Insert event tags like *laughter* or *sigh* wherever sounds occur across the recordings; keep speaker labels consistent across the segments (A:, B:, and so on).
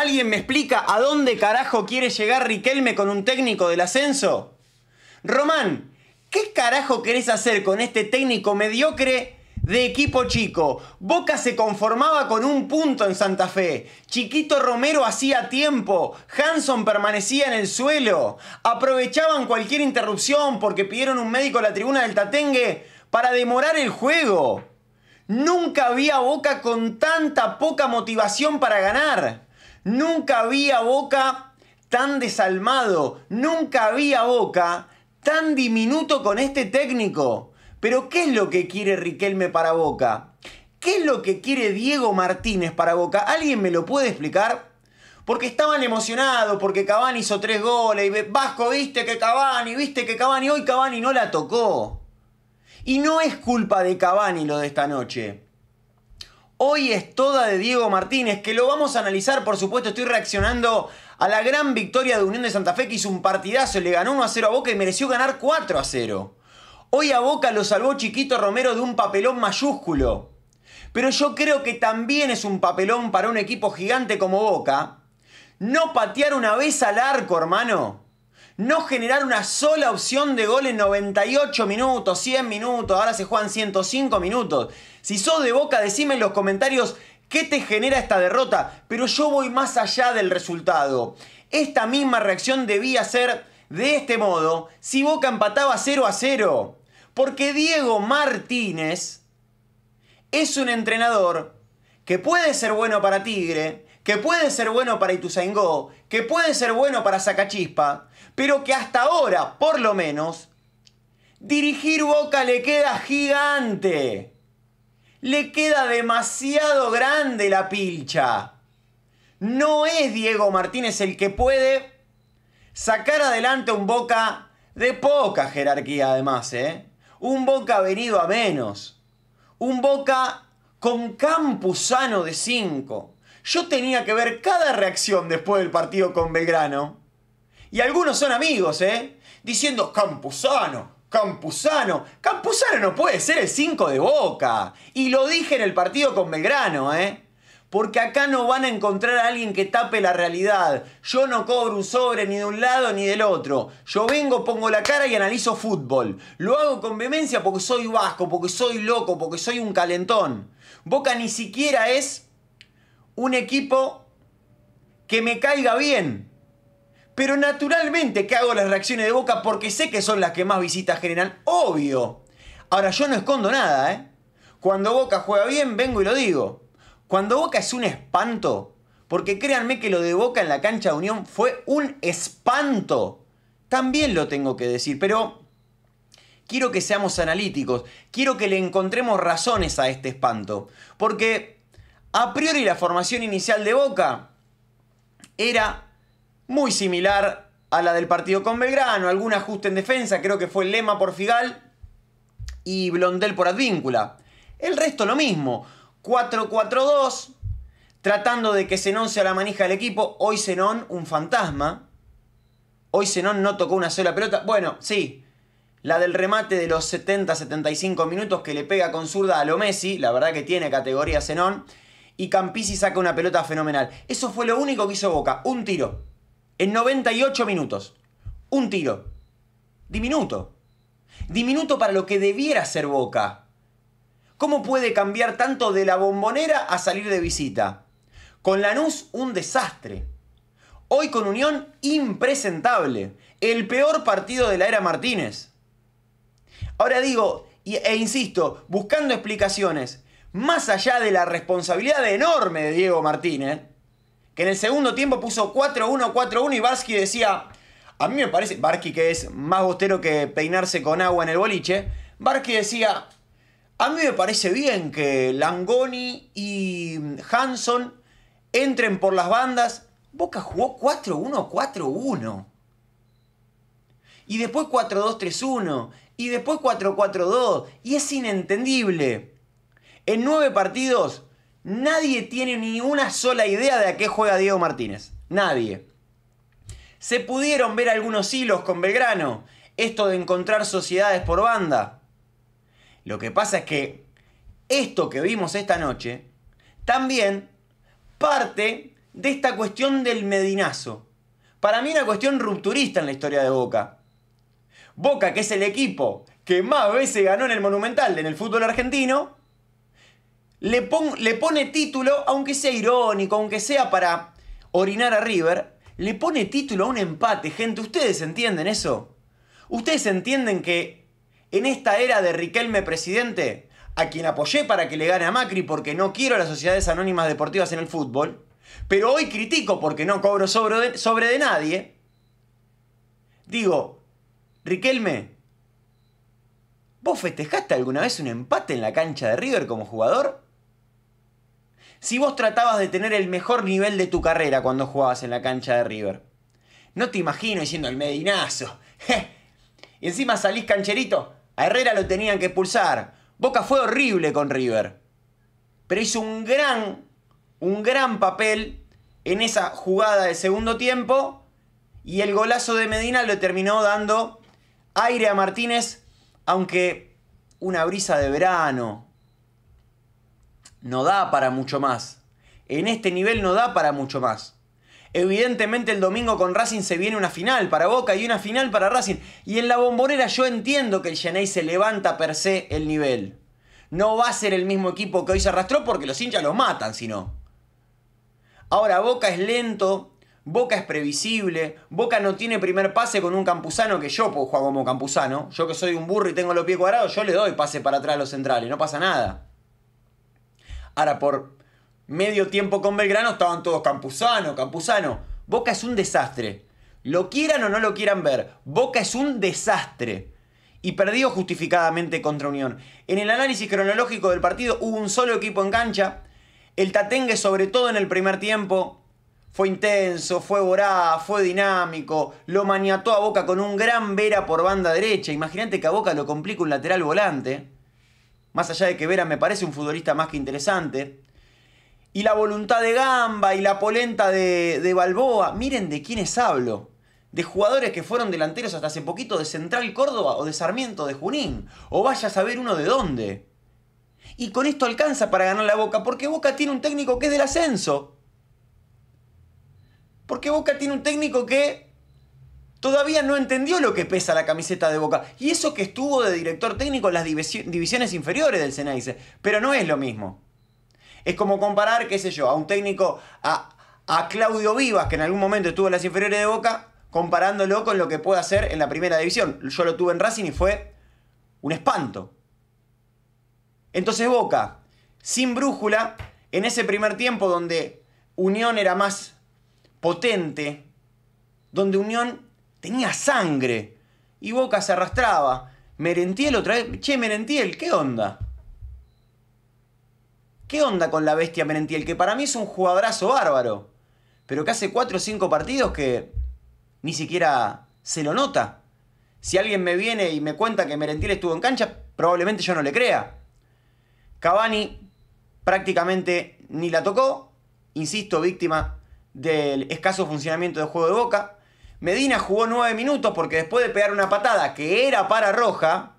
A: ¿Alguien me explica a dónde carajo quiere llegar Riquelme con un técnico del ascenso? Román, ¿qué carajo querés hacer con este técnico mediocre de equipo chico? Boca se conformaba con un punto en Santa Fe. Chiquito Romero hacía tiempo. Hanson permanecía en el suelo. Aprovechaban cualquier interrupción porque pidieron un médico a la tribuna del Tatengue para demorar el juego. Nunca había Boca con tanta poca motivación para ganar. Nunca había Boca tan desalmado, nunca había Boca tan diminuto con este técnico. Pero ¿qué es lo que quiere Riquelme para Boca? ¿Qué es lo que quiere Diego Martínez para Boca? ¿Alguien me lo puede explicar? Porque estaban emocionados, porque Cavani hizo tres goles y Vasco, viste que Cavani, viste que Cavani, hoy Cavani no la tocó. Y no es culpa de Cavani lo de esta noche. Hoy es toda de Diego Martínez, que lo vamos a analizar, por supuesto, estoy reaccionando a la gran victoria de Unión de Santa Fe, que hizo un partidazo, le ganó 1 a 0 a Boca y mereció ganar 4 a 0. Hoy a Boca lo salvó Chiquito Romero de un papelón mayúsculo. Pero yo creo que también es un papelón para un equipo gigante como Boca. No patear una vez al arco, hermano no generar una sola opción de gol en 98 minutos, 100 minutos, ahora se juegan 105 minutos. Si sos de Boca, decime en los comentarios qué te genera esta derrota, pero yo voy más allá del resultado. Esta misma reacción debía ser de este modo si Boca empataba 0 a 0, porque Diego Martínez es un entrenador que puede ser bueno para Tigre, que puede ser bueno para Ituzaingó, que puede ser bueno para Sacachispa, pero que hasta ahora, por lo menos, dirigir Boca le queda gigante. Le queda demasiado grande la pilcha. No es Diego Martínez el que puede sacar adelante un Boca de poca jerarquía además, ¿eh? Un Boca venido a menos. Un Boca con campusano de 5. Yo tenía que ver cada reacción después del partido con Belgrano y algunos son amigos, ¿eh? Diciendo, Campuzano, Campuzano. Campuzano no puede ser el 5 de Boca. Y lo dije en el partido con Belgrano, ¿eh? Porque acá no van a encontrar a alguien que tape la realidad. Yo no cobro un sobre ni de un lado ni del otro. Yo vengo, pongo la cara y analizo fútbol. Lo hago con vehemencia porque soy vasco, porque soy loco, porque soy un calentón. Boca ni siquiera es un equipo que me caiga bien. Pero naturalmente que hago las reacciones de boca porque sé que son las que más visitas generan. Obvio. Ahora, yo no escondo nada, ¿eh? Cuando Boca juega bien, vengo y lo digo. Cuando Boca es un espanto, porque créanme que lo de Boca en la cancha de Unión fue un espanto. También lo tengo que decir, pero quiero que seamos analíticos, quiero que le encontremos razones a este espanto, porque a priori la formación inicial de Boca era muy similar a la del partido con Belgrano, algún ajuste en defensa, creo que fue Lema por Figal y Blondel por Advíncula. El resto lo mismo, 4-4-2, tratando de que Zenón sea la manija del equipo, hoy Zenón un fantasma, hoy Zenón no tocó una sola pelota, bueno, sí, la del remate de los 70-75 minutos que le pega con zurda a lo Messi, la verdad que tiene categoría Zenón, y Campisi saca una pelota fenomenal. Eso fue lo único que hizo Boca, un tiro, en 98 minutos. Un tiro. Diminuto. Diminuto para lo que debiera ser Boca. ¿Cómo puede cambiar tanto de la bombonera a salir de visita? Con Lanús, un desastre. Hoy con Unión, impresentable. El peor partido de la era Martínez. Ahora digo, e insisto, buscando explicaciones, más allá de la responsabilidad enorme de Diego Martínez, que en el segundo tiempo puso 4-1, 4-1 y Barsky decía, a mí me parece, Barsky que es más bostero que peinarse con agua en el boliche, Barsky decía, a mí me parece bien que Langoni y Hanson entren por las bandas. Boca jugó 4-1-4-1. Y después 4-2-3-1. Y después 4-4-2. Y es inentendible. En nueve partidos Nadie tiene ni una sola idea de a qué juega Diego Martínez. Nadie. Se pudieron ver algunos hilos con Belgrano. Esto de encontrar sociedades por banda. Lo que pasa es que esto que vimos esta noche también parte de esta cuestión del medinazo. Para mí una cuestión rupturista en la historia de Boca. Boca, que es el equipo que más veces ganó en el Monumental en el fútbol argentino, le, pone título, aunque sea irónico, aunque sea para orinar a River, le pone título a un empate, gente. ¿Ustedes entienden eso? ¿Ustedes entienden que en esta era de Riquelme presidente, a quien apoyé para que le gane a Macri porque no quiero a las sociedades anónimas deportivas en el fútbol, pero hoy critico porque no cobro sobre sobre de nadie, digo, Riquelme, ¿vos festejaste alguna vez un empate en la cancha de River como jugador? Si vos tratabas de tener el mejor nivel de tu carrera cuando jugabas en la cancha de River. No te imagino yendo el medinazo. *laughs* Y encima salís cancherito. A Herrera lo tenían que pulsar. Boca fue horrible con River. Pero hizo un gran, un gran papel en esa jugada de segundo tiempo. Y el golazo de Medina lo terminó dando aire a Martínez, aunque una brisa de verano, no da para mucho más. En este nivel no da para mucho más. Evidentemente el domingo con Racing se viene una final para Boca y una final para Racing. Y en la bombonera yo entiendo que el Genay se levanta per se el nivel. No va a ser el mismo equipo que hoy se arrastró porque los hinchas los matan, si no. Ahora Boca es lento, Boca es previsible, Boca no tiene primer pase con un campuzano que yo juego como campuzano Yo que soy un burro y tengo los pies cuadrados, yo le doy pase para atrás a los centrales, no pasa nada. Ahora, por medio tiempo con Belgrano estaban todos Campuzano, Campuzano. Boca es un desastre. Lo quieran o no lo quieran ver, Boca es un desastre. Y perdió justificadamente contra Unión. En el análisis cronológico del partido hubo un solo equipo en cancha. El Tatengue, sobre todo en el primer tiempo, fue intenso, fue voraz, fue dinámico. Lo maniató a Boca con un gran Vera por banda derecha. Imagínate que a Boca lo complica un lateral volante más allá de que Vera me parece un futbolista más que interesante. Y la voluntad de Gamba y la polenta de, de Balboa. Miren de quiénes hablo. De jugadores que fueron delanteros hasta hace poquito de Central Córdoba o de Sarmiento de Junín. O vaya a saber uno de dónde. Y con esto alcanza para ganar la Boca, porque Boca tiene un técnico que es del ascenso. Porque Boca tiene un técnico que todavía no entendió lo que pesa la camiseta de Boca. Y eso que estuvo de director técnico en las divisiones inferiores del Cenaice. Pero no es lo mismo. Es como comparar, qué sé yo, a un técnico, a, a Claudio Vivas, que en algún momento estuvo en las inferiores de Boca, comparándolo con lo que puede hacer en la primera división. Yo lo tuve en Racing y fue un espanto. Entonces Boca, sin brújula, en ese primer tiempo donde Unión era más potente, donde Unión tenía sangre. Y Boca se arrastraba. Merentiel otra vez. Che, Merentiel, ¿qué onda? ¿Qué onda con la bestia Merentiel? Que para mí es un jugadrazo bárbaro. Pero que hace 4 o 5 partidos que ni siquiera se lo nota. Si alguien me viene y me cuenta que Merentiel estuvo en cancha, probablemente yo no le crea. Cavani prácticamente ni la tocó. Insisto, víctima del escaso funcionamiento del juego de Boca. Medina jugó nueve minutos porque después de pegar una patada que era para roja,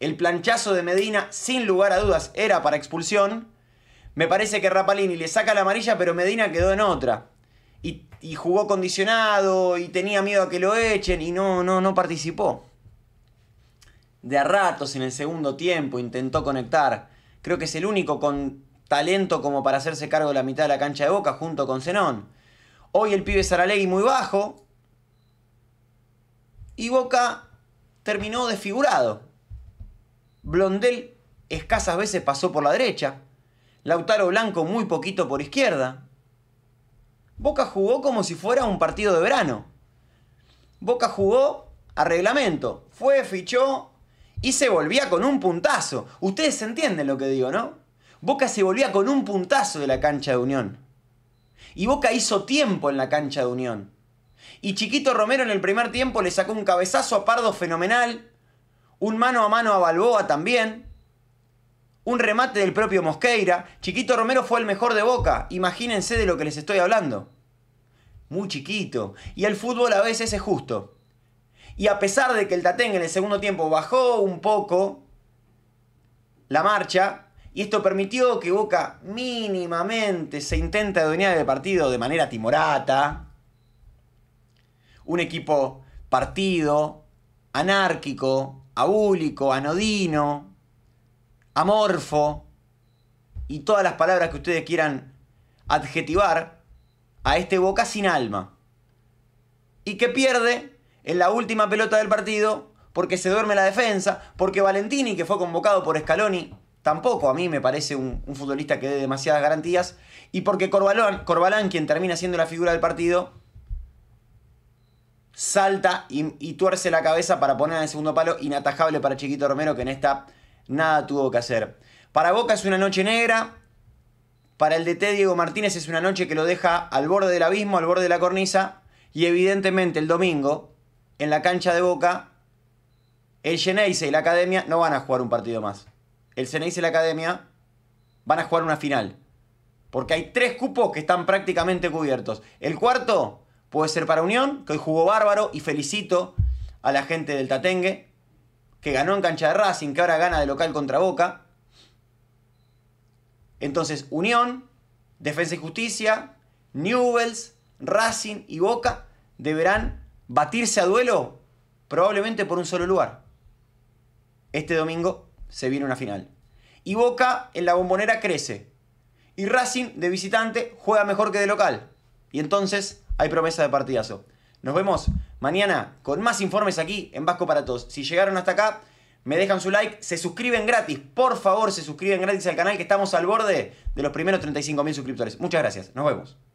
A: el planchazo de Medina sin lugar a dudas era para expulsión. Me parece que Rapalini le saca la amarilla, pero Medina quedó en otra. Y, jugó condicionado y tenía miedo a que lo echen y no, no, no participó. De a ratos en el segundo tiempo intentó conectar. Creo que es el único con talento como para hacerse cargo de la mitad de la cancha de boca junto con Zenón. Hoy el pibe Saralegui muy bajo, y Boca terminó desfigurado. Blondel escasas veces pasó por la derecha, Lautaro Blanco muy poquito por izquierda. Boca jugó como si fuera un partido de verano. Boca jugó a reglamento, fue, fichó y se volvía con un puntazo. Ustedes entienden lo que digo, ¿no? Boca se volvía con un puntazo de la cancha de Unión. Y Boca hizo tiempo en la cancha de Unión. Y Chiquito Romero en el primer tiempo le sacó un cabezazo a Pardo fenomenal. Un mano a mano a Balboa también. Un remate del propio Mosqueira. Chiquito Romero fue el mejor de boca. Imagínense de lo que les estoy hablando. Muy chiquito. Y el fútbol a veces es justo. Y a pesar de que el Tateng en el segundo tiempo bajó un poco la marcha, y esto permitió que Boca mínimamente se intente adueñar el partido de manera timorata, un equipo partido, anárquico, abúlico, anodino, amorfo y todas las palabras que ustedes quieran adjetivar a este Boca sin alma. Y que pierde en la última pelota del partido porque se duerme la defensa, porque Valentini, que fue convocado por Scaloni, tampoco a mí me parece un, futbolista que dé demasiadas garantías, y porque Corbalán, Corbalán, quien termina siendo la figura del partido, salta y, tuerce la cabeza para poner en el segundo palo, inatajable para Chiquito Romero, que en esta nada tuvo que hacer. Para Boca es una noche negra, para el T Diego Martínez es una noche que lo deja al borde del abismo, al borde de la cornisa, y evidentemente el domingo, en la cancha de Boca, el Geneise y la Academia no van a jugar un partido más. El Geneise y la Academia van a jugar una final. Porque hay tres cupos que están prácticamente cubiertos. El cuarto Puede ser para Unión, que hoy jugó bárbaro y felicito a la gente del Tatengue, que ganó en cancha de Racing, que ahora gana de local contra Boca. Entonces, Unión, Defensa y Justicia, Newells, Racing y Boca deberán batirse a duelo probablemente por un solo lugar. Este domingo se viene una final. Y Boca en la bombonera crece. Y Racing de visitante juega mejor que de local. Y entonces hay promesa de partidazo. Nos vemos mañana con más informes aquí en Vasco para Todos. Si llegaron hasta acá, me dejan su like, se suscriben gratis, por favor, se suscriben gratis al canal que estamos al borde de los primeros 35.000 suscriptores. Muchas gracias, nos vemos.